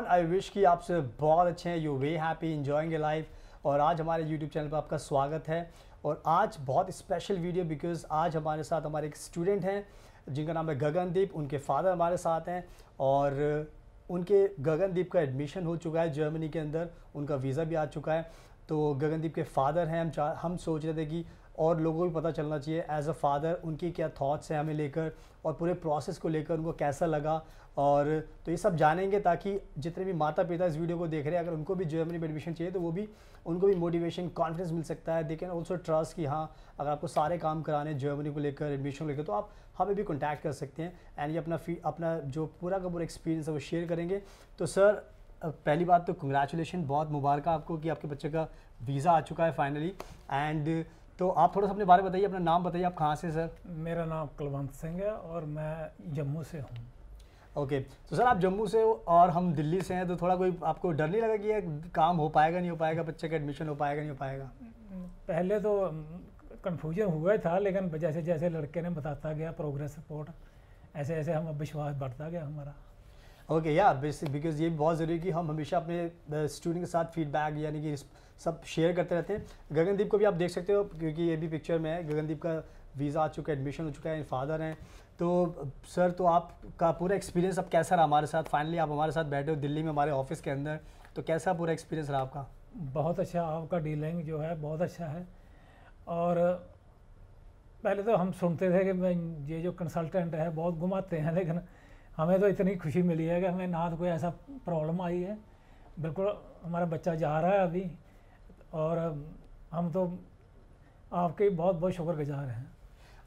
Everyone I wish कि आप सब बहुत अच्छे हैं you way happy enjoying life और आज हमारे यूट्यूब चैनल पर आपका स्वागत है और आज बहुत स्पेशल वीडियो बिकॉज आज हमारे साथ हमारे एक स्टूडेंट हैं जिनका नाम है गगनदीप उनके फादर हमारे साथ हैं और उनके गगनदीप का एडमिशन हो चुका है जर्मनी के अंदर उनका वीज़ा भी आ चुका है तो गगनदीप के फादर हैं हम हम सोच रहे थे कि और लोगों को भी पता चलना चाहिए एज अ फादर उनकी क्या थाट्स हैं हमें लेकर और पूरे प्रोसेस को लेकर उनको कैसा लगा और तो ये सब जानेंगे ताकि जितने भी माता पिता इस वीडियो को देख रहे हैं अगर उनको भी जर्मनी में एडमिशन चाहिए तो वो भी उनको भी मोटिवेशन कॉन्फिडेंस मिल सकता है दे कैन ऑल्सो ट्रस्ट कि हाँ अगर आपको सारे काम कराने जर्मनी को लेकर एडमिशन को लेकर तो आप हमें भी कॉन्टैक्ट कर सकते हैं एंड ये अपना फी अपना जो पूरा का पूरा एक्सपीरियंस है वो शेयर करेंगे तो सर पहली बात तो कंग्रेचुलेशन बहुत मुबारक आपको कि आपके बच्चे का वीज़ा आ चुका है फाइनली एंड तो आप थोड़ा सा अपने बारे में बताइए अपना नाम बताइए आप कहाँ से सर मेरा नाम कुलवंत सिंह है और मैं जम्मू से हूँ ओके okay. तो सर आप जम्मू से हो और हम दिल्ली से हैं तो थोड़ा कोई आपको डर नहीं लगा कि ये काम हो पाएगा नहीं हो पाएगा बच्चे का एडमिशन हो पाएगा नहीं हो पाएगा पहले तो कन्फ्यूजन हुआ था लेकिन जैसे जैसे लड़के ने बताता गया प्रोग्रेस रिपोर्ट ऐसे ऐसे हम विश्वास बढ़ता गया हमारा ओके बेसिक बिकॉज ये भी बहुत ज़रूरी कि हम हमेशा अपने स्टूडेंट के साथ फीडबैक यानी कि सब शेयर करते रहते हैं गगनदीप को भी आप देख सकते हो क्योंकि ये भी पिक्चर में है गगनदीप का वीज़ा आ चुका है एडमिशन हो चुका है फादर हैं तो सर तो आपका पूरा एक्सपीरियंस अब कैसा रहा हमारे साथ फाइनली आप हमारे साथ बैठे हो दिल्ली में हमारे ऑफिस के अंदर तो कैसा पूरा एक्सपीरियंस रहा आपका बहुत अच्छा आपका डीलिंग जो है बहुत अच्छा है और पहले तो हम सुनते थे कि ये जो कंसल्टेंट है बहुत घुमाते हैं लेकिन हमें तो इतनी खुशी मिली है कि हमें ना तो कोई ऐसा प्रॉब्लम आई है बिल्कुल हमारा बच्चा जा रहा है अभी और हम तो आपके बहुत बहुत शुक्रगुजार हैं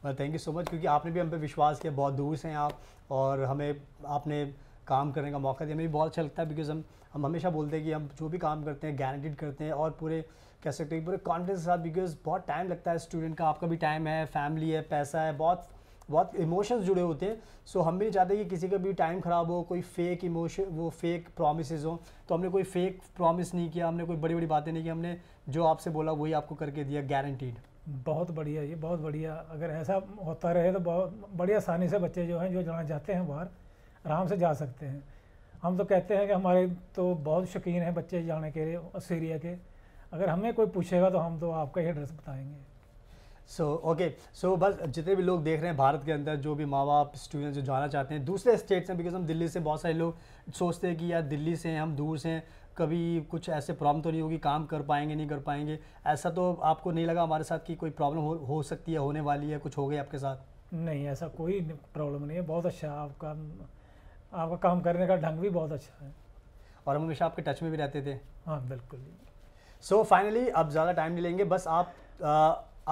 और थैंक यू सो मच क्योंकि आपने भी हम पे विश्वास किया बहुत दूर से हैं आप और हमें आपने काम करने का मौका दिया हमें भी बहुत अच्छा लगता है बिकॉज हम हम हमेशा बोलते हैं कि हम जो भी काम करते हैं गारंटीड करते हैं और पूरे कह सकते हैं पूरे कॉन्फिडेंस के साथ बिकॉज बहुत टाइम लगता है स्टूडेंट का आपका भी टाइम है फैमिली है पैसा है बहुत बहुत इमोशंस जुड़े होते हैं सो हम भी नहीं चाहते कि किसी का भी टाइम ख़राब हो कोई फेक इमोशन वो फेक प्रोमिसज हो तो हमने कोई फेक प्रॉमिस नहीं किया हमने कोई बड़ी बड़ी बातें नहीं की हमने जो आपसे बोला वही आपको करके दिया गारंटीड बहुत बढ़िया ये बहुत बढ़िया अगर ऐसा होता रहे तो बहुत बड़ी आसानी से बच्चे जो हैं जो जाना चाहते हैं बाहर आराम से जा सकते हैं हम तो कहते हैं कि हमारे तो बहुत शौकीन हैं बच्चे जाने के लिए एरिया के अगर हमें कोई पूछेगा तो हम तो आपका ही एड्रेस बताएंगे सो ओके सो बस जितने भी लोग देख रहे हैं भारत के अंदर जो भी माँ बाप स्टूडेंट्स जो जाना चाहते हैं दूसरे स्टेट्स हैं बिकॉज हम दिल्ली से बहुत सारे लोग सोचते हैं कि यार दिल्ली से हम दूर से हैं कभी कुछ ऐसे प्रॉब्लम तो नहीं होगी काम कर पाएंगे नहीं कर पाएंगे ऐसा तो आपको नहीं लगा हमारे साथ कि कोई प्रॉब्लम हो, हो सकती है होने वाली है कुछ हो गई आपके साथ नहीं ऐसा कोई प्रॉब्लम नहीं है बहुत अच्छा आपका आपका काम करने का ढंग भी बहुत अच्छा है और हम हमेशा आपके टच में भी रहते थे हाँ बिल्कुल सो फाइनली अब ज़्यादा टाइम नहीं लेंगे बस आप आ,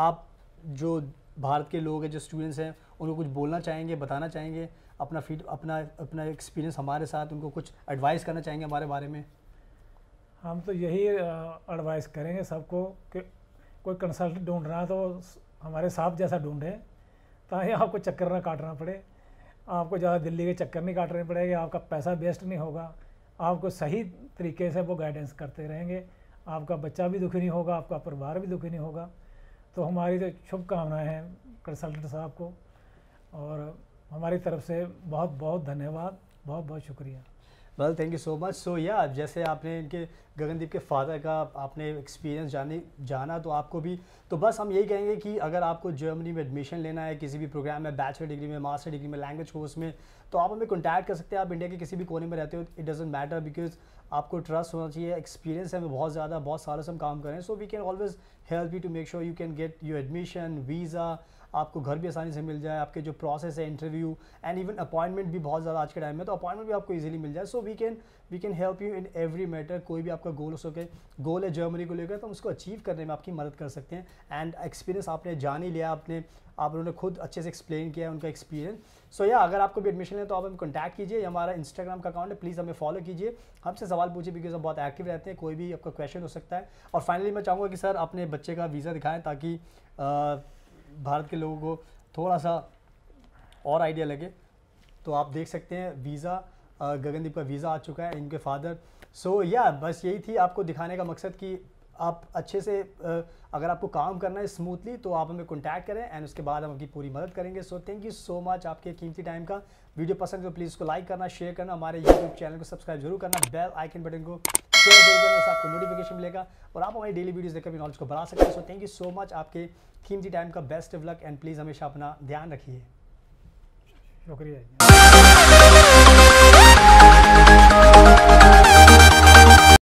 आप जो भारत के लोग हैं जो स्टूडेंट्स हैं उनको कुछ बोलना चाहेंगे बताना चाहेंगे अपना फीड अपना अपना एक्सपीरियंस हमारे साथ उनको कुछ एडवाइस करना चाहेंगे हमारे बारे में हम तो यही एडवाइस करेंगे सबको कि कोई कंसल्ट ढूंढ रहा तो हमारे साहब जैसा ढूंढे ताकि आपको चक्कर ना काटना पड़े आपको ज़्यादा दिल्ली के चक्कर नहीं काटने पड़ेंगे आपका पैसा वेस्ट नहीं होगा आपको सही तरीके से वो गाइडेंस करते रहेंगे आपका बच्चा भी दुखी नहीं होगा आपका परिवार भी दुखी नहीं होगा तो हमारी तो शुभकामनाएँ हैं कंसल्टेंट साहब को और हमारी तरफ से बहुत बहुत धन्यवाद बहुत बहुत शुक्रिया well thank you so much so yeah जैसे आपने इनके गगनदीप के फादर का आपने एक्सपीरियंस जाने जाना तो आपको भी तो बस हम यही कहेंगे कि अगर आपको जर्मनी में एडमिशन लेना है किसी भी प्रोग्राम में बैचलर डिग्री में मास्टर डिग्री में लैंग्वेज कोर्स में तो आप हमें कॉन्टैक्ट कर सकते हैं आप इंडिया के किसी भी कोने में रहते हो इट डजेंट मैटर बिकॉज आपको ट्रस्ट होना चाहिए एक्सपीरियंस है हमें बहुत ज़्यादा बहुत सालों से हम काम कर रहे हैं so we can always help you to make sure you can get your admission visa आपको घर भी आसानी से मिल जाए आपके जो प्रोसेस है इंटरव्यू एंड इवन अपॉइंटमेंट भी बहुत ज़्यादा आज के टाइम में तो अपॉइंटमेंट भी आपको ईजिली मिल जाए so we can we can help you in every matter कोई भी आपका गोल हो सके गोल है जर्मनी को लेकर तो हम उसको अचीव करने में आपकी मदद कर सकते हैं एंड एक्सपीरियंस आपने जान ही लिया आपने आप उन्होंने खुद अच्छे से एक्सप्लेन किया है उनका एक्सपीरियंस सो या अगर आपको भी एडमिशन है तो आप हमें कॉन्टैक्ट कीजिए हमारा इंस्टाग्राम का अकाउंट है प्लीज़ हमें फॉलो कीजिए हमसे सवाल पूछिए बिकॉज हम बहुत एक्टिव रहते हैं कोई भी आपका क्वेश्चन हो सकता है और फाइनली मैं चाहूँगा कि सर अपने बच्चे का वीज़ा दिखाएँ ताकि भारत के लोगों को थोड़ा सा और आइडिया लगे तो आप देख सकते हैं वीज़ा गगनदीप का वीज़ा आ चुका है इनके father so so, yeah yeah, बस यही थी आपको दिखाने का मकसद कि आप अच्छे से अगर आपको काम करना है स्मूथली तो आप हमें कॉन्टैक्ट करें एंड उसके बाद हम आपकी पूरी मदद करेंगे so thank you so much आपके कीमती टाइम का वीडियो पसंद तो प्लीज़ को लाइक करना शेयर करना हमारे यूट्यूब चैनल को सब्सक्राइब जरूर करना बेल आइकन बटन को शेयर जरूर करना उससे आपको नोटिफिकेशन मिलेगा और आप हमारी डेली वीडियोज़ देखकर भी नॉलेज को बढ़ा सकते हैं so thank you so much आपके कीमती टाइम का best of luck and please हमेशा अपना ध्यान रखिए शुक्रिया